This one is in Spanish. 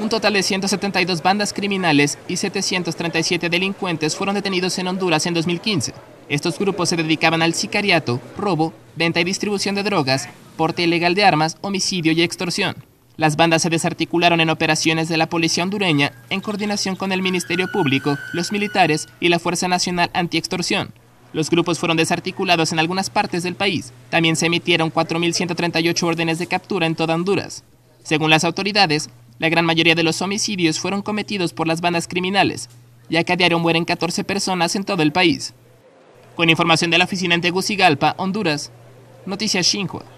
Un total de 172 bandas criminales y 737 delincuentes fueron detenidos en Honduras en 2015. Estos grupos se dedicaban al sicariato, robo, venta y distribución de drogas, porte ilegal de armas, homicidio y extorsión. Las bandas se desarticularon en operaciones de la policía hondureña en coordinación con el Ministerio Público, los militares y la Fuerza Nacional Antiextorsión. Los grupos fueron desarticulados en algunas partes del país. También se emitieron 4.138 órdenes de captura en toda Honduras. Según las autoridades, la gran mayoría de los homicidios fueron cometidos por las bandas criminales, ya que a diario mueren 14 personas en todo el país. Con información de la oficina en Tegucigalpa, Honduras, Noticias Xinhua.